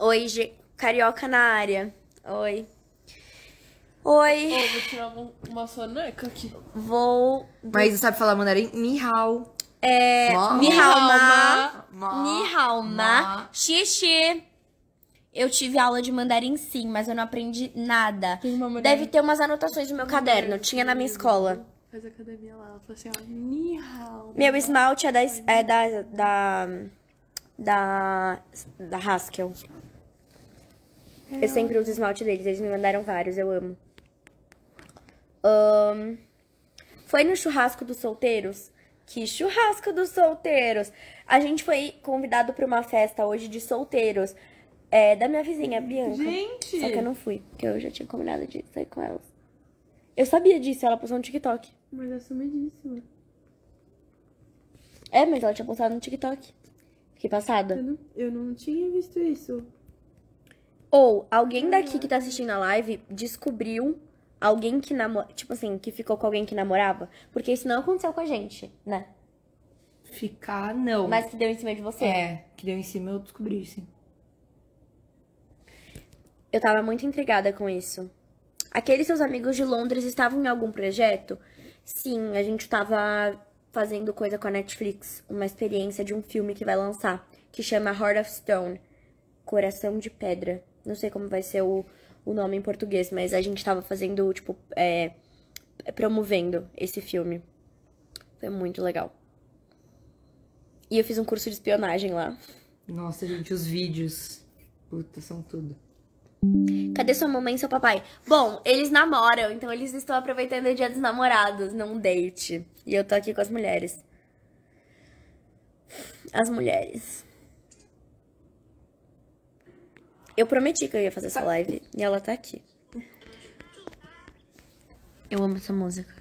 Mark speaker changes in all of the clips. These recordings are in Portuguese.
Speaker 1: Oi, G... Carioca na área. Oi. Oi. Oh, vou tirar uma, uma soneca aqui. Vou. Mas sabe falar mandarim? Ni hao. É. Ma. Ni hao ma. Ni hao ma. Xixi. Eu tive aula de mandarim sim, mas eu não aprendi nada. Deve ter umas anotações no meu caderno. Tinha na minha escola. Faz academia lá. Ela falou assim, ó. Ni hao. Meu esmalte é da. É da. Da. Da, da Haskell. Eu sempre uso esmalte deles, eles me mandaram vários, eu amo. Um, foi no churrasco dos solteiros? Que churrasco dos solteiros! A gente foi convidado para uma festa hoje de solteiros. É, da minha vizinha, Bianca. Gente! Só que eu não fui, porque eu já tinha combinado de sair com elas. Eu sabia disso, ela postou no TikTok. Mas é É, mas ela tinha postado no TikTok. Fiquei passada. Eu não, eu não tinha visto isso. Ou alguém daqui que uhum. tá assistindo a live descobriu alguém que namora. Tipo assim, que ficou com alguém que namorava. Porque isso não aconteceu com a gente, né? Ficar, não. Mas que deu em cima de você. É, que deu em cima eu descobri, sim. Eu tava muito intrigada com isso. Aqueles seus amigos de Londres estavam em algum projeto? Sim, a gente tava fazendo coisa com a Netflix, uma experiência de um filme que vai lançar, que chama Heart of Stone, Coração de Pedra. Não sei como vai ser o, o nome em português, mas a gente tava fazendo, tipo, é, promovendo esse filme. Foi muito legal. E eu fiz um curso de espionagem lá. Nossa, gente, os vídeos. Puta, são tudo. Cadê sua mamãe e seu papai? Bom, eles namoram, então eles estão aproveitando o dia dos namorados, não um date. E eu tô aqui com as mulheres. As mulheres. Eu prometi que eu ia fazer essa tá. live e ela tá aqui. Eu amo essa música.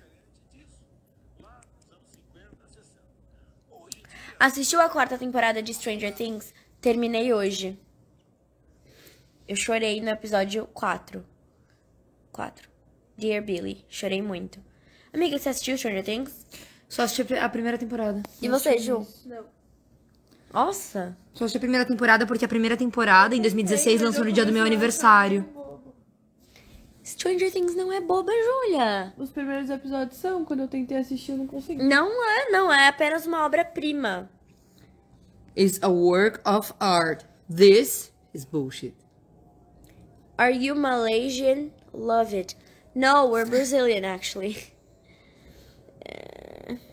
Speaker 1: Assistiu a quarta temporada de Stranger Things? Terminei hoje. Eu chorei no episódio 4. 4. Dear Billy. Chorei muito. Amiga, você assistiu Stranger Things? Só assisti a primeira temporada. E você, Ju? Não. Nossa! Só assisti a primeira temporada porque a primeira temporada, em 2016, lançou no dia do meu é aniversário. Stranger Things não é boba, Julia. Os primeiros episódios são, quando eu tentei assistir, eu não consegui. Não é, não é apenas uma obra-prima. It's a work of art. This is bullshit. Are you Malaysian? Love it. No, we're Brazilian, actually.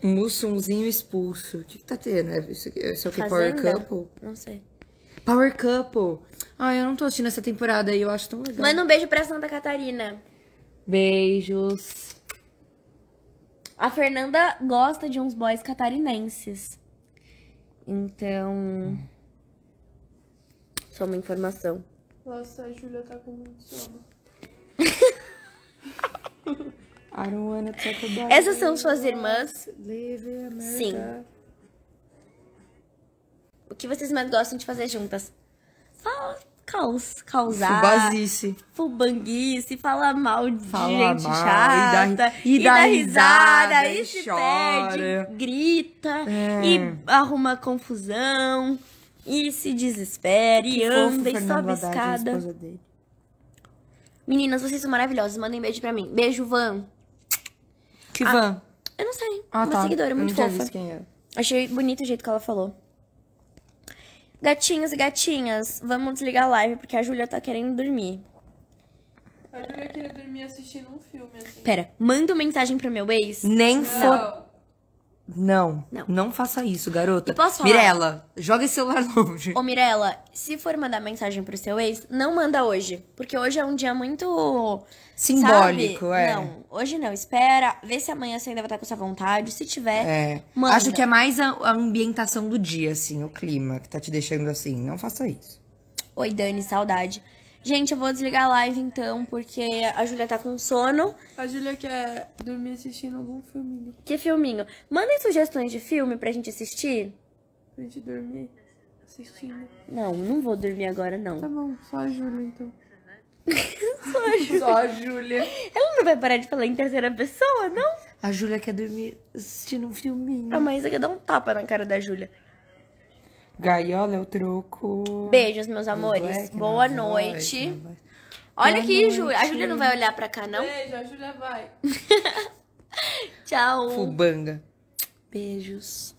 Speaker 1: Mussunzinho expulso. O que, que tá tendo? É isso, isso é o que? Fazenda? Power Couple? Não sei. Power Couple. Ah, eu não tô assistindo essa temporada aí, eu acho tão legal. Manda um beijo pra Santa Catarina. Beijos. A Fernanda gosta de uns boys catarinenses. Então. Só uma informação. Nossa, a Júlia tá com muito sono. Essas são suas irmãs? Sim. O que vocês mais gostam de fazer juntas? Fala caos, causar. Fubazice. Fubanguice, Fala mal de Fala gente mal, chata. E dá, e e dá, risada, risada, e, se chora. perde, grita, é. e arruma confusão, e se desespera, que e anda, e sobe escada. Meninas, vocês são maravilhosas. Mandem beijo pra mim. Beijo, Van. Que ah, van? eu não sei. Ah, uma tá. seguidora muito eu não fofa. Quem é. Achei bonito o jeito que ela falou. Gatinhos e gatinhas, vamos desligar a live porque a Júlia tá querendo dormir. A Júlia queria dormir assistindo um filme. Assim. Pera, manda mensagem pro meu ex? Nem fodendo. Não, não, não faça isso, garota. E posso falar? Mirella, joga esse celular longe. Ô, Mirella, se for mandar mensagem pro seu ex, não manda hoje. Porque hoje é um dia muito. Simbólico, sabe? é. Não, hoje não. Espera, vê se amanhã você ainda vai estar com essa vontade. Se tiver, é. manda. Acho que é mais a, a ambientação do dia, assim, o clima que tá te deixando assim. Não faça isso. Oi, Dani, saudade. Gente, eu vou desligar a live então, porque a Júlia tá com sono. A Júlia quer dormir assistindo algum filminho. Que filminho? Mandem sugestões de filme pra gente assistir. Pra gente dormir assistindo. Não, não vou dormir agora, não. Tá bom, só a Júlia então. só a Júlia. Só a Júlia. Ela não vai parar de falar em terceira pessoa, não? A Júlia quer dormir assistindo um filminho. A ah, Maísa quer dar um tapa na cara da Júlia. Gaiola é o troco. Beijos, meus amores. Black, Boa noite. Voz, Olha Boa aqui, noite. Júlia. A Júlia não vai olhar pra cá, não? Beijo, a Júlia vai. Tchau. Fubanga. Beijos.